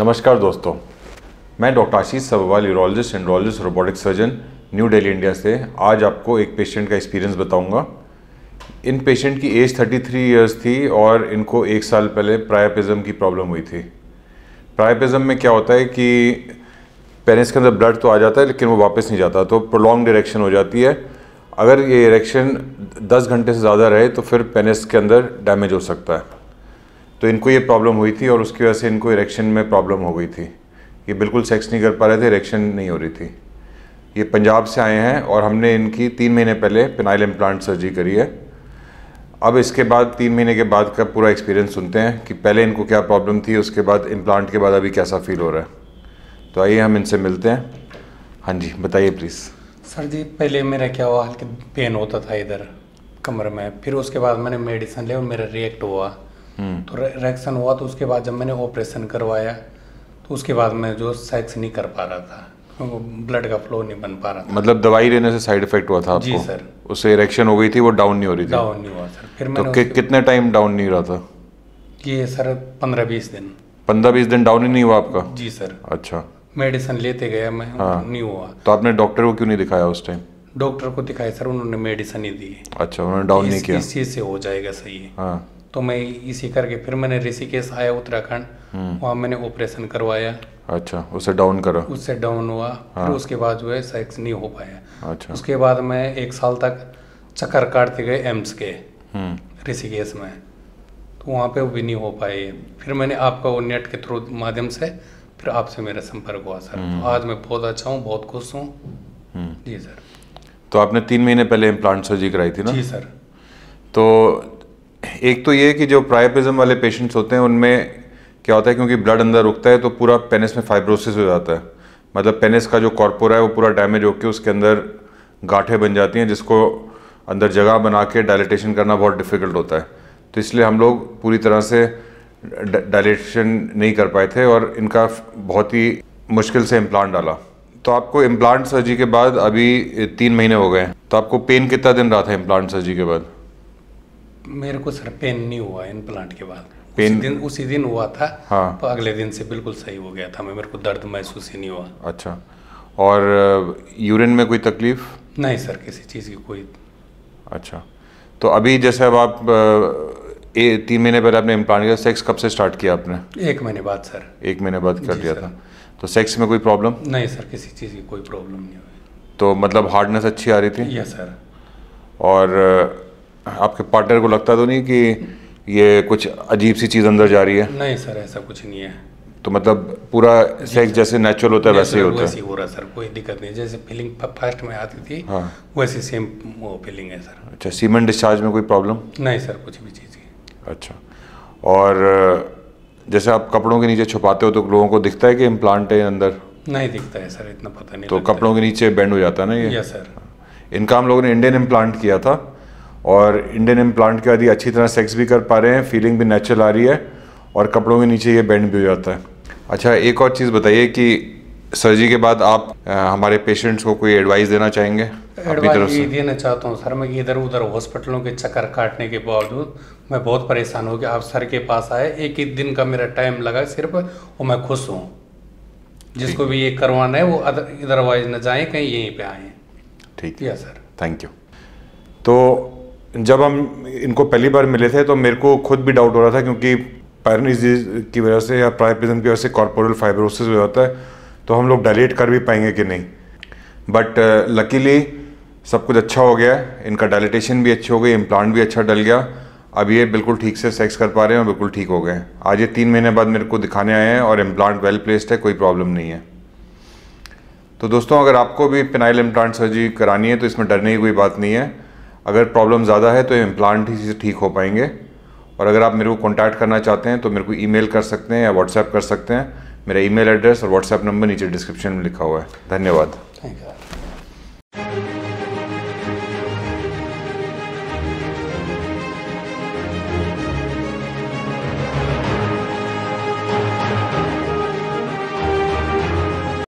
नमस्कार दोस्तों मैं doctor Ashish Sabharwal urologist andrologist robotic surgeon New Delhi India से आज आपको एक पेशेंट का एक्सपीरियंस बताऊंगा इन पेशेंट की एज 33 ईयर्स थी और इनको एक साल पहले प्रायापिज़म की प्रॉब्लम हुई थी प्रायापिज़म में क्या होता है कि पेरेंट्स के अंदर ब्लड तो आ जाता है लेकिन वो वापस नहीं जाता तो प्रोलॉन्ग डायरेक्शन हो जाती है अगर ये इरेक्शन 10 घंटे से ज़्यादा रहे तो फिर पेनिस के अंदर डैमेज हो सकता है तो इनको ये प्रॉब्लम हुई थी और उसकी वजह से इनको इरेक्शन में प्रॉब्लम हो गई थी ये बिल्कुल सेक्स नहीं कर पा रहे थे इरेक्शन नहीं हो रही थी ये पंजाब से आए हैं और हमने इनकी तीन महीने पहले पिनाइल इम्प्लांट सर्जरी करी है अब इसके बाद तीन महीने के बाद का पूरा एक्सपीरियंस सुनते हैं कि पहले इनको क्या प्रॉब्लम थी उसके बाद इम्प्लांट के बाद अभी कैसा फील हो रहा है तो आइए हम इनसे मिलते हैं हाँ जी बताइए प्लीज़ सर जी पहले मेरा क्या हुआ हल्के पेन होता था इधर कमर में फिर उसके बाद मैंने मेडिसिन लिया और मेरा रिएक्ट हुआ तो रिएक्शन हुआ तो उसके बाद जब मैंने ऑपरेशन करवाया तो उसके बाद मैं जो सेक्स नहीं कर पा रहा था ब्लड का फ्लो नहीं बन पा रहा था मतलब दवाई लेने से साइड इफेक्ट हुआ था आपको जी सर उससे इरेक्शन हो गई थी वो डाउन नहीं हो रही थी डाउन नहीं हुआ सर फिर तो मैंने तो कि, कितने टाइम डाउन नहीं रहा था ये सर पंद्रह बीस दिन पंद्रह बीस दिन डाउन ही नहीं हुआ आपका जी सर अच्छा मेडिसिन लेते गया मैं हाँ नहीं हुआ तो आपने डॉक्टर को क्यों नहीं दिखाया उस टाइम डॉक्टर को दिखाया सर उन्होंने मेडिसिन ही दी अच्छा उन्होंने डाउन नहीं किया इस चीज़ से हो जाएगा सही है हाँ तो मैं इसी करके फिर मैंने ऋषिकेश आया उत्तराखंड हम्म। वहाँ मैंने ऑपरेशन करवाया अच्छा उसे डाउन करा उससे डाउन हुआ हाँ। फिर उसके बाद जो है सेक्स नहीं हो पाया अच्छा उसके बाद मैं एक साल तक चक्कर काटते गए एम्स के हम्म। ऋषिकेश में तो वहाँ पे भी नहीं हो पाए फिर मैंने आपका वो नेट के थ्रू माध्यम से फिर आपसे मेरा संपर्क हुआ सर तो हम्म। आज मैं बहुत अच्छा हूँ बहुत खुश हूँ जी सर तो आपने तीन महीने पहले इम्प्लांट सर्जरी कराई थी ना जी सर तो एक तो ये कि जो प्रायपिज्म वाले पेशेंट्स होते हैं उनमें क्या होता है क्योंकि ब्लड अंदर रुकता है तो पूरा पेनिस में फाइब्रोसिस हो जाता है मतलब पेनिस का जो कॉर्पोरा है वो पूरा डैमेज होकर उसके अंदर गाठे बन जाती हैं जिसको अंदर जगह बना के डायलिटेशन करना बहुत डिफ़िकल्ट होता है तो इसलिए हम लोग पूरी तरह से डायलिटेशन नहीं कर पाए थे और इनका बहुत ही मुश्किल से इम्प्लांट डाला तो आपको इम्प्लांट सर्जरी के बाद अभी तीन महीने हो गए तो आपको पेन कितना दिन रहा था इम्प्लांट सर्जरी के बाद मेरे को सर पेन नहीं हुआ प्लांट के बाद पेन उसी दिन उसी दिन हुआ था हाँ तो अगले दिन से बिल्कुल सही हो गया था मैं मेरे को दर्द महसूस ही नहीं हुआ अच्छा और यूरिन में कोई तकलीफ नहीं सर किसी चीज़ की कोई अच्छा तो अभी जैसे अब आप ए, तीन महीने पहले आपने इम्प्लांट किया सेक्स कब से स्टार्ट किया आपने एक महीने बाद सर एक महीने बाद कर दिया था तो सेक्स में कोई प्रॉब्लम नहीं सर किसी चीज़ की कोई प्रॉब्लम नहीं हुई तो मतलब हार्डनेस अच्छी आ रही थी यस सर और आपके पार्टनर को लगता तो नहीं कि ये कुछ अजीब सी चीज़ अंदर जा रही है नहीं सर ऐसा कुछ नहीं है तो मतलब पूरा सेक्स जैसे नेचुरल होता है वैसे ही होता है वैसे हो रहा सर कोई दिक्कत नहीं जैसे फीलिंग फर्स्ट में आती थी हाँ वैसे सेम वो फीलिंग है सर अच्छा सीमेंट डिस्चार्ज में कोई प्रॉब्लम नहीं सर कुछ भी चीज़ की अच्छा और जैसे आप कपड़ों के नीचे छुपाते हो तो लोगों को दिखता है कि इम्प्लांट है अंदर नहीं दिखता है सर इतना पता नहीं तो कपड़ों के नीचे बैंड हो जाता है ना ये सर इनका हम लोगों ने इंडियन इम्प्लांट किया था और इंडियन इम्प्लांट बाद ये अच्छी तरह सेक्स भी कर पा रहे हैं फीलिंग भी नेचुरल आ रही है और कपड़ों के नीचे ये बैंड भी हो जाता है अच्छा एक और चीज़ बताइए कि सर्जरी के बाद आप आ, हमारे पेशेंट्स को कोई एडवाइस देना चाहेंगे एडवाइस ये देना चाहता हूँ सर मैं इधर उधर हॉस्पिटलों के चक्कर काटने के बावजूद मैं बहुत परेशान हो गया आप सर के पास आए एक एक दिन का मेरा टाइम लगा सिर्फ और मैं खुश हूँ जिसको भी ये करवाना है वो अदरवाइज न जाएं कहीं यहीं पे आए ठीक है सर थैंक यू तो जब हम इनको पहली बार मिले थे तो मेरे को खुद भी डाउट हो रहा था क्योंकि पायरनीज की वजह से या प्राइपिज्म की वजह से कॉर्पोरल फाइब्रोसिस हो जाता है तो हम लोग डायलेट कर भी पाएंगे कि नहीं बट लकीली uh, सब कुछ अच्छा हो गया इनका डायलिटेशन भी अच्छी हो गई इम्प्लांट भी अच्छा डल गया अब ये बिल्कुल ठीक से सेक्स कर पा रहे हैं और बिल्कुल ठीक हो गए आज ये तीन महीने बाद मेरे को दिखाने आए हैं और इम्प्लांट वेल प्लेस्ड है कोई प्रॉब्लम नहीं है तो दोस्तों अगर आपको भी पिनाइल इम्प्लांट सर्जरी करानी है तो इसमें डरने की कोई बात नहीं है अगर प्रॉब्लम ज़्यादा है तो इम्प्लांट ही से ठीक हो पाएंगे और अगर आप मेरे को कॉन्टैक्ट करना चाहते हैं तो मेरे को ई कर सकते हैं या व्हाट्सएप कर सकते हैं मेरा ई एड्रेस और व्हाट्सएप नंबर नीचे डिस्क्रिप्शन में लिखा हुआ है धन्यवाद थैंक यू